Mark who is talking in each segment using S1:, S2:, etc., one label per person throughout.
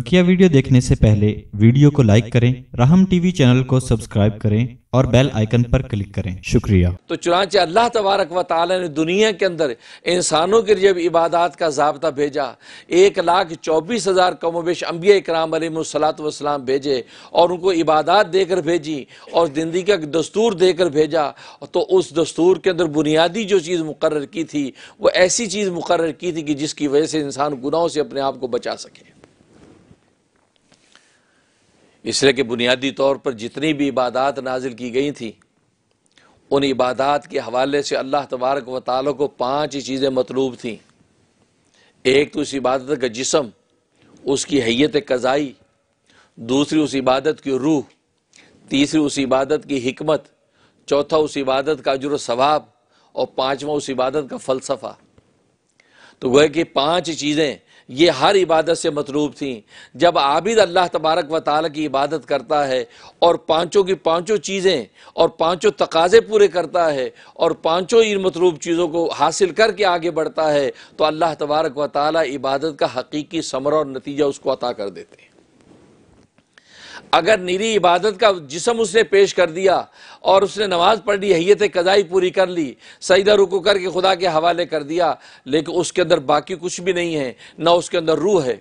S1: बकिया वीडियो देखने से पहले वीडियो को लाइक करें रहम टीवी चैनल को सब्सक्राइब करें और बेल आइकन पर क्लिक करें शुक्रिया तो चुनाचे अल्लाह तबारक व ताली ने दुनिया के अंदर इंसानों के लिए जब इबादत का जबता भेजा एक लाख चौबीस हज़ार कमोबेश अम्बिया इक्राम सलातम भेजे और उनको इबादत देकर भेजी और ज़िंदगी का दस्तूर देकर भेजा तो उस दस्तूर के अंदर बुनियादी जो चीज़ मुकर की थी वो ऐसी चीज़ मुकर की थी कि जिसकी वजह से इंसान गुनाहों से अपने आप को बचा सके इसलिए कि बुनियादी तौर पर जितनी भी इबादत नाजिल की गई थी उन इबादत के हवाले से अल्लाह तबारक व ताली को पाँच ही चीज़ें मतलूब थीं एक तो उस इबादत का जिसम उसकी हैत कज़ाई दूसरी उस इबादत की रूह तीसरी उस इबादत की हमत चौथा उस इबादत का अजर सवाब और पाँचवा उस इबादत का फ़लसफ़ा तो वह कि पाँच चीज़ें ये हर इबादत से मतलूब थी जब आबिद अल्लाह तबारक व ताली की इबादत करता है और पाँचों की पाँचों चीज़ें और पाँचों तकाजे पूरे करता है और पाँचों इन मतलूब चीज़ों को हासिल करके आगे बढ़ता है तो अल्लाह तबारक व ताली इबादत का हकीकी समर और नतीजा उसको अता कर देते हैं अगर निरी इबादत का जिसम उसने पेश कर दिया और उसने नमाज पढ़ ली हैत कदाई पूरी कर ली सईदा रुकू करके खुदा के हवाले कर दिया लेकिन उसके अंदर बाकी कुछ भी नहीं है ना उसके अंदर रूह है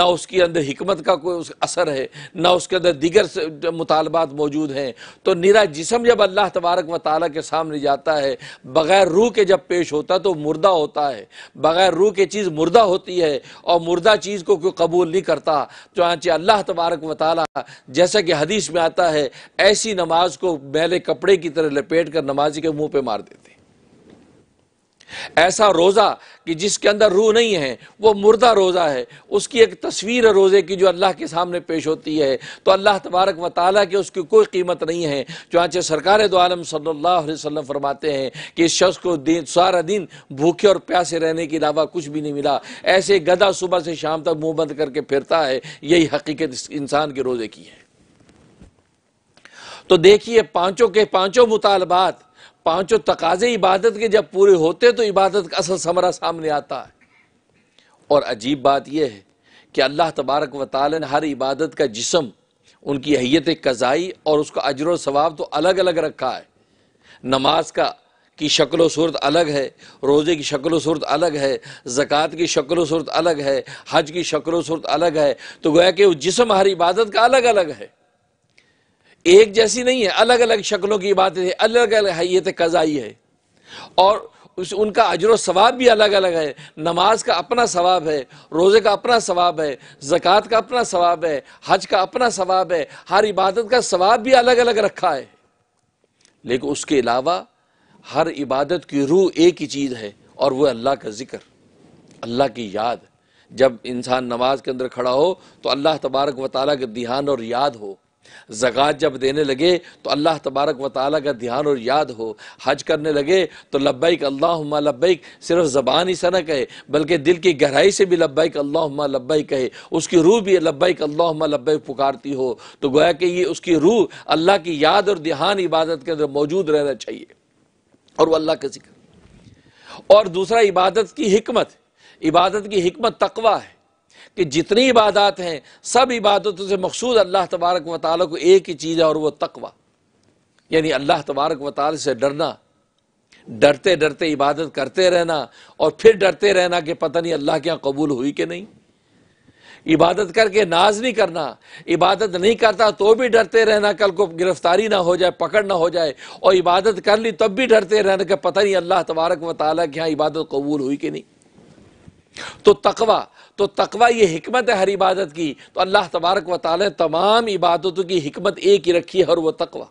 S1: ना उसके अंदर हमत का कोई असर है ना उसके अंदर दिगर मुतालबात मौजूद हैं तो निरा जिसम जब अल्लाह तबारक व ताली के सामने जाता है बग़ैर रूह के जब पेश होता है तो मुर्दा होता है बग़ैर रूह के चीज़ मुर्दा होती है और मुर्दा चीज़ को कोई कबूल नहीं करता चुनाचे अल्लाह तबारक व ताली जैसा कि हदीस में आता है ऐसी नमाज को मैले कपड़े की तरह लपेट कर नमाजी के मुँह पर मार देते हैं ऐसा रोज़ा कि जिसके अंदर रूह नहीं है वो मुर्दा रोज़ा है उसकी एक तस्वीर है रोज़े की जो अल्लाह के सामने पेश होती है तो अल्लाह तबारक व ताली की उसकी कोई कीमत नहीं है चाँचे सरकार दो आलम सल्ला फरमाते हैं कि इस शख्स को दिन सारा दिन भूखे और प्यासे रहने के अलावा कुछ भी नहीं मिला ऐसे गधा सुबह से शाम तक मुँह बंद करके फिरता है यही हकीकत इंसान के रोज़े की है तो देखिए पाँचों के पाँचों मुतालबात पांचों तकाजे इबादत के जब पूरे होते तो इबादत का असल समरा सामने आता है और अजीब बात यह है कि अल्लाह तबारक व ताल ने हर इबादत का जिसम उनकी अहियत कज़ाई और उसका अजर सवाब तो अलग अलग रखा है नमाज का की शक्ल सूरत अलग है रोज़े की शक्ल सूरत अलग है ज़क़़त की शक्ल सूरत अलग है हज की शक्ल सूरत अलग है तो गोया कि वो जिसम हर इबादत का अलग अलग है एक जैसी नहीं है अलग अलग शक्लों की बातें है अलग अलग है हैत कज़ाई है और उस उनका अजर सवाब भी अलग अलग है नमाज का अपना सवाब है रोज़े का अपना सवाब है जक़ात का अपना सवाब है हज का अपना सवाब है हर इबादत का सवाब भी अलग अलग रखा है लेकिन उसके अलावा हर इबादत की रूह एक ही चीज़ है और वह अल्लाह का ज़िक्र अल्लाह की याद जब इंसान नमाज के अंदर खड़ा हो तो अल्लाह तबारक व ताली के ध्यान और याद हो ज़क़़त जब देने लगे तो अल्लाह तबारक व ताली का ध्यान और याद हो हज करने लगे तो लब्बैक अल्लाहुम्मा लब्बैक सिर्फ ज़बान ही सना कहे बल्कि दिल की गहराई से भी लब्बैक अल्लाहुम्मा लब्बैक कहे उसकी रूह भी लब्बैक अल्लाहुम्मा लब्बैक पुकारती हो तो गोया कि ये उसकी रूह अल्लाह की याद और ध्यान इबादत के अंदर मौजूद रहना चाहिए और वह अल्लाह का जिक्र और दूसरा इबादत की हमत इबादत की हमत तकवा है कि जितनी इबादत हैं सब इबादतों से मखसूद अल्लाह तबारक व को एक ही चीज़ है और वह तकवा यानी अल्लाह तबारक व से डरना डरते डरते इबादत करते रहना और फिर डरते रहना कि पता नहीं अल्लाह के यहाँ कबूल हुई कि नहीं इबादत करके नाज नहीं करना इबादत नहीं करता तो भी डरते रहना कल को गिरफ्तारी ना हो जाए पकड़ ना हो जाए और इबादत कर ली तब भी डरते रहना कि पता नहीं अल्लाह तबारक व के यहाँ इबादत कबूल हुई कि नहीं तो तकवा तो तकवा ये हमत है हर इबादत की तो अल्लाह तबारक व ताल तमाम इबादतों की हमत एक ही रखी है और वह तकवा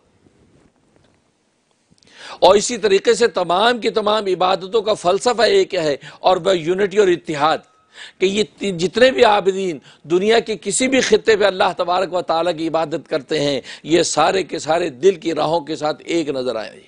S1: और इसी तरीके से तमाम की तमाम इबादतों का फलसफा एक है और वह यूनिटी और इतिहाद कि ये जितने भी आबदीन दुनिया के किसी भी खत्े पर अल्लाह तबारक व ताली की इबादत करते हैं ये सारे के सारे दिल की राहों के साथ एक नज़र आए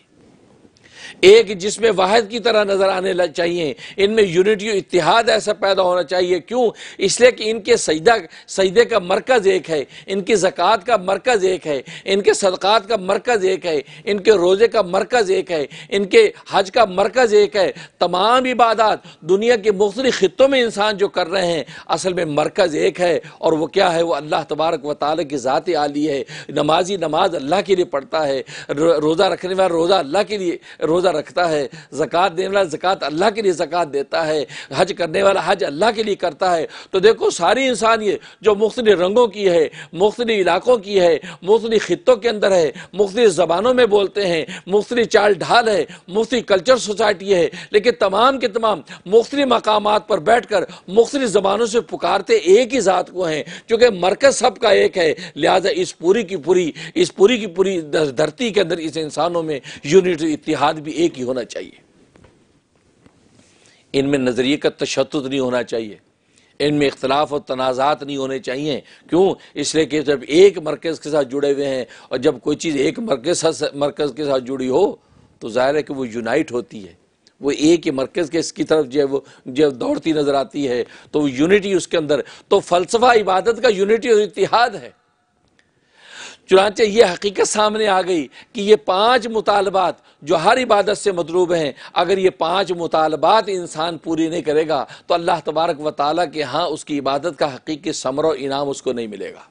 S1: एक जिसमें वाहद की तरह नजर आने चाहिए इनमें यूनिटी इतिहाद ऐसा पैदा होना चाहिए क्यों इसलिए कि इनके सजदा सजदे का मरकज़ एक है इनकी ज़क़़त का मरकज़ एक है इनके सदक़ात का मरकज़ एक है इनके रोज़े का मरकज़ एक है इनके हज का मरकज़ एक है तमाम इबादत दुनिया के मुख्तलि ख़ितों में इंसान जो कर रहे हैं असल में मरकज़ एक है और वह क्या है वह अल्लाह तबारक व ताली की ज़ात आली है नमाजी नमाज अल्लाह के लिए पढ़ता है रोज़ा रखने वाला रोज़ा अल्लाह के लिए रोज़ा रोज़ा रखता है ज़क़़त देने वाला ज़क़़त अल्लाह के लिए ज़क़़त देता है हज करने वाला हज अल्लाह के लिए करता है तो देखो सारी इंसान ये जो मुख्तल रंगों की है मुख्तल इलाक़ों की है मुख्तल ख़त्ों के अंदर है मुख्तल ज़बानों में बोलते हैं मुख्तल चाल ढाल है मुख्तल कल्चर सोसाइटी है लेकिन तमाम के तमाम मुख्तल मकाम पर बैठ कर मुख्तल ज़बानों से पुकारते एक ही ज़ात को हैं चूँकि मरकज़ सब का एक है लिहाजा इस पूरी की पूरी इस पूरी की पूरी धरती के अंदर इस इंसानों में यूनिट इतिहाद भी एक ही होना चाहिए इनमें नज़रिए का तशद नहीं होना चाहिए इनमें इख्तलाफ और तनाज़ात नहीं होने चाहिए क्यों इसलिए कि जब एक मरकज़ के साथ जुड़े हुए हैं और जब कोई चीज़ एक मरकज़ मरकज़ के साथ जुड़ी हो तो ज़ाहिर है कि वो यूनाइट होती है वो एक ही मरकज़ के इसकी तरफ जो है वो जो दौड़ती नज़र आती है तो यूनिटी उसके अंदर तो फ़लसफ़ा इबादत का यूनिटी और इतिहाद है चुनाचे ये हकीकत सामने आ गई कि ये पांच मुतालबात जो हर इबादत से मतलूब हैं अगर ये पांच मुतालबात इंसान पूरी नहीं करेगा तो अल्लाह तबारक व ताली के यहाँ उसकी इबादत का हकीकी समर इनाम उसको नहीं मिलेगा